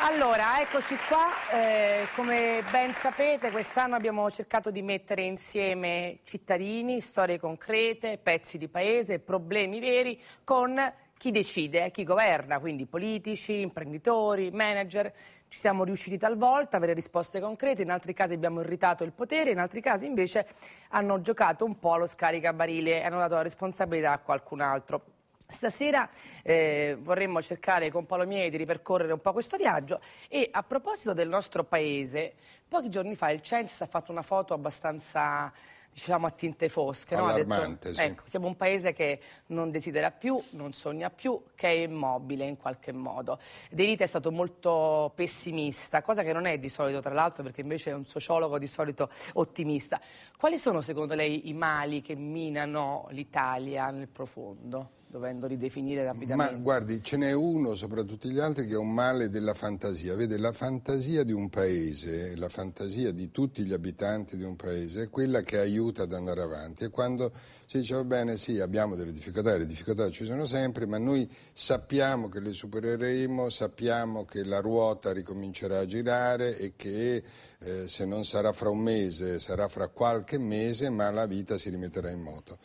Allora, eccoci qua, eh, come ben sapete quest'anno abbiamo cercato di mettere insieme cittadini, storie concrete, pezzi di paese, problemi veri con chi decide, eh, chi governa, quindi politici, imprenditori, manager. Ci siamo riusciti talvolta a avere risposte concrete, in altri casi abbiamo irritato il potere, in altri casi invece hanno giocato un po' allo scaricabarile e hanno dato la responsabilità a qualcun altro. Stasera eh, vorremmo cercare con Paolo Miei di ripercorrere un po' questo viaggio e a proposito del nostro paese, pochi giorni fa il Census ha fatto una foto abbastanza diciamo a tinte fosche, no? Detto, sì. ecco, siamo un paese che non desidera più, non sogna più, che è immobile in qualche modo. De Rita è stato molto pessimista, cosa che non è di solito tra l'altro perché invece è un sociologo di solito ottimista. Quali sono secondo lei i mali che minano l'Italia nel profondo? dovendo ridefinire rapidamente. Ma guardi, ce n'è uno soprattutto gli altri che è un male della fantasia. Vede, la fantasia di un paese, la fantasia di tutti gli abitanti di un paese è quella che aiuta ad andare avanti. E quando si dice, va bene, sì, abbiamo delle difficoltà, le difficoltà ci sono sempre, ma noi sappiamo che le supereremo, sappiamo che la ruota ricomincerà a girare e che eh, se non sarà fra un mese, sarà fra qualche mese, ma la vita si rimetterà in moto.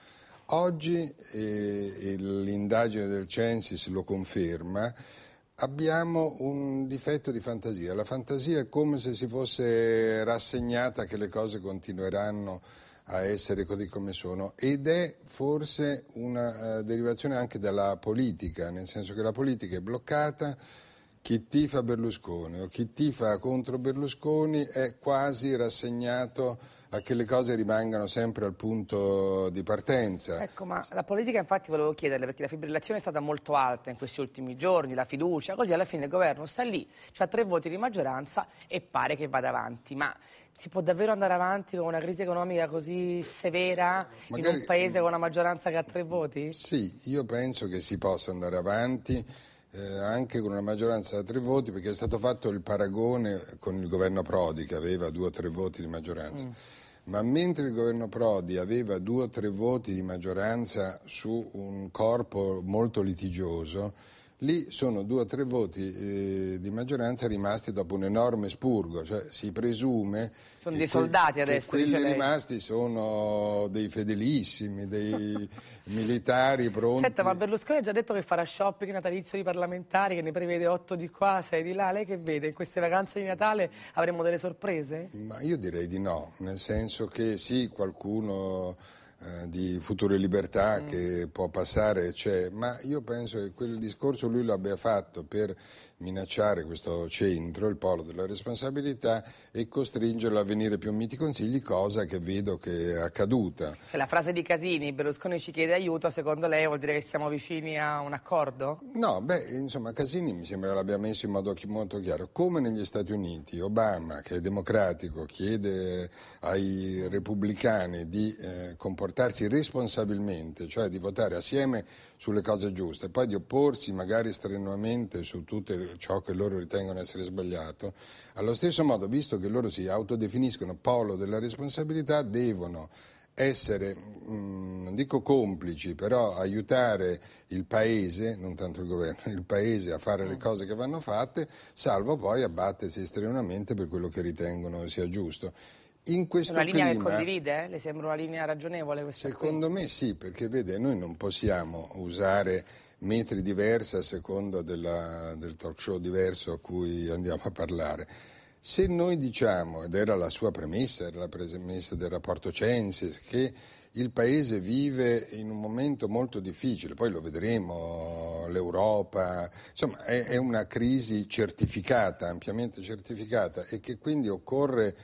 Oggi, eh, l'indagine del Censis lo conferma, abbiamo un difetto di fantasia. La fantasia è come se si fosse rassegnata che le cose continueranno a essere così come sono ed è forse una eh, derivazione anche dalla politica, nel senso che la politica è bloccata, chi tifa Berlusconi o chi tifa contro Berlusconi è quasi rassegnato a che le cose rimangano sempre al punto di partenza. Ecco, ma la politica infatti volevo chiederle, perché la fibrillazione è stata molto alta in questi ultimi giorni, la fiducia, così alla fine il governo sta lì, ha tre voti di maggioranza e pare che vada avanti, ma si può davvero andare avanti con una crisi economica così severa Magari, in un paese con una maggioranza che ha tre voti? Sì, io penso che si possa andare avanti eh, anche con una maggioranza da tre voti, perché è stato fatto il paragone con il governo Prodi che aveva due o tre voti di maggioranza. Mm. Ma mentre il governo Prodi aveva due o tre voti di maggioranza su un corpo molto litigioso, Lì sono due o tre voti eh, di maggioranza rimasti dopo un enorme spurgo, cioè si presume sono dei soldati que- adesso, che quelli rimasti sono dei fedelissimi, dei militari pronti. Senta, ma Berlusconi ha già detto che farà shopping natalizio di parlamentari, che ne prevede otto di qua, sei di là. Lei che vede? In queste vacanze di Natale avremo delle sorprese? Ma io direi di no, nel senso che sì, qualcuno eh, di Future Libertà mm. che può passare c'è, ma io penso che quel discorso lui l'abbia fatto per minacciare questo centro, il polo della responsabilità e costringerlo a venire più miti consigli, cosa che vedo che è accaduta. Cioè, la frase di Casini, Berlusconi ci chiede aiuto, secondo lei vuol dire che siamo vicini a un accordo? No, beh, insomma, Casini mi sembra l'abbia messo in modo molto chiaro. Come negli Stati Uniti, Obama, che è democratico, chiede ai repubblicani di eh, comportarsi comportarsi responsabilmente, cioè di votare assieme sulle cose giuste, e poi di opporsi magari strenuamente su tutto ciò che loro ritengono essere sbagliato, allo stesso modo, visto che loro si autodefiniscono polo della responsabilità, devono essere, mm, non dico complici, però aiutare il Paese, non tanto il governo, il Paese a fare le mm. cose che vanno fatte, salvo poi abbattersi estremamente per quello che ritengono sia giusto. In questo è una linea clima, che condivide? Le sembra una linea ragionevole questa? Secondo qui? me sì, perché vede, noi non possiamo usare metri diversi a seconda della, del talk show diverso a cui andiamo a parlare. Se noi diciamo, ed era la sua premessa, era la premessa del rapporto Censis, che il Paese vive in un momento molto difficile, poi lo vedremo, l'Europa, insomma è, è una crisi certificata, ampiamente certificata e che quindi occorre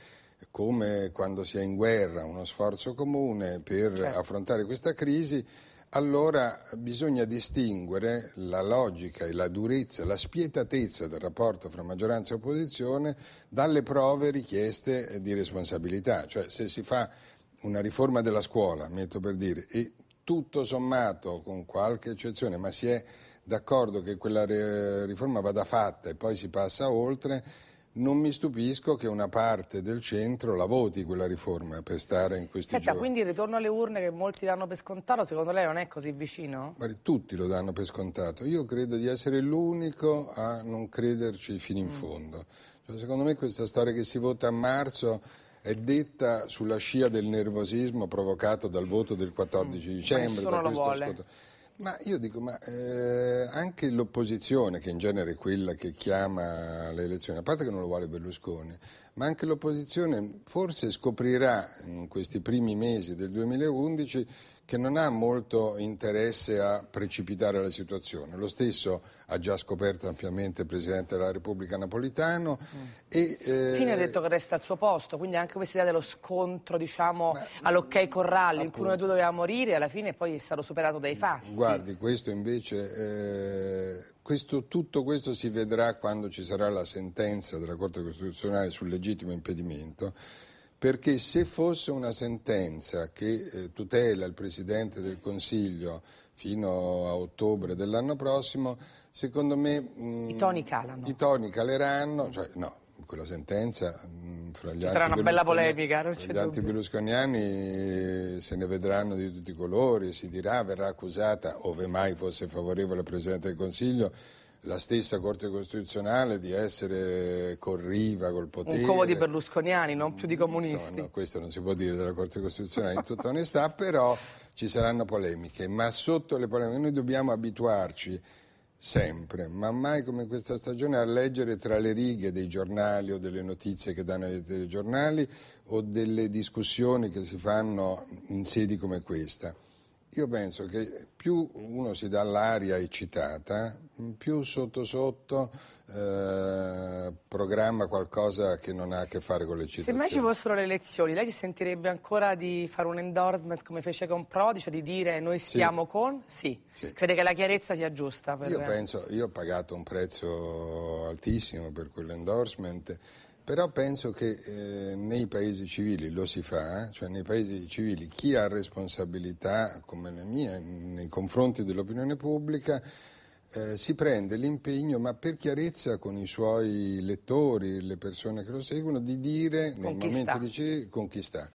come quando si è in guerra, uno sforzo comune per certo. affrontare questa crisi, allora bisogna distinguere la logica e la durezza, la spietatezza del rapporto fra maggioranza e opposizione dalle prove richieste di responsabilità. Cioè se si fa una riforma della scuola, metto per dire, e tutto sommato, con qualche eccezione, ma si è d'accordo che quella riforma vada fatta e poi si passa oltre, non mi stupisco che una parte del centro la voti quella riforma per stare in questi Senta, giorni. quindi il ritorno alle urne che molti danno per scontato, secondo lei non è così vicino? tutti lo danno per scontato. Io credo di essere l'unico a non crederci fino in mm. fondo. Cioè, secondo me questa storia che si vota a marzo è detta sulla scia del nervosismo provocato dal voto del 14 dicembre. Mm. Ma nessuno lo vuole. Ascolto. Ma io dico, ma eh, anche l'opposizione, che in genere è quella che chiama le elezioni, a parte che non lo vuole Berlusconi, ma anche l'opposizione forse scoprirà in questi primi mesi del 2011 che non ha molto interesse a precipitare la situazione. Lo stesso ha già scoperto ampiamente il Presidente della Repubblica Napolitano. Mm. E, eh... Fine ha eh, detto che resta al suo posto, quindi anche questa idea dello scontro diciamo, Ma... all'ok Corrallo, in cui uno dei due doveva morire, alla fine poi è stato superato dai fatti. Guardi, questo invece... Eh... Questo, tutto questo si vedrà quando ci sarà la sentenza della Corte Costituzionale sul legittimo impedimento perché se fosse una sentenza che eh, tutela il Presidente del Consiglio fino a ottobre dell'anno prossimo, secondo me... Mh, mm, I toni calano. I toni caleranno, cioè, no, quella sentenza mh, mm, fra gli, polemica, fra gli altri berlusconiani eh, se ne vedranno di tutti i colori, si dirà, verrà accusata, ove mai fosse favorevole al Presidente del Consiglio, la stessa Corte Costituzionale di essere corriva col potere. Un covo di berlusconiani, non più di comunisti. No, no, questo non si può dire della Corte Costituzionale in tutta onestà, però ci saranno polemiche, ma sotto le polemiche noi dobbiamo abituarci sempre, ma mai come in questa stagione a leggere tra le righe dei giornali o delle notizie che danno ai telegiornali o delle discussioni che si fanno in sedi come questa. Io penso che più uno si dà l'aria eccitata, più sotto sotto eh, programma qualcosa che non ha a che fare con l'eccitazione. Se mai ci fossero le elezioni, lei si sentirebbe ancora di fare un endorsement come fece con Prodi, cioè di dire noi stiamo sì. con? Sì. sì. Crede che la chiarezza sia giusta? Per... Io penso, io ho pagato un prezzo altissimo per quell'endorsement però penso che eh, nei paesi civili lo si fa, eh. cioè nei paesi civili chi ha responsabilità come la mia nei confronti dell'opinione pubblica eh, si prende l'impegno, ma per chiarezza con i suoi lettori, le persone che lo seguono, di dire nel momento di con chi sta.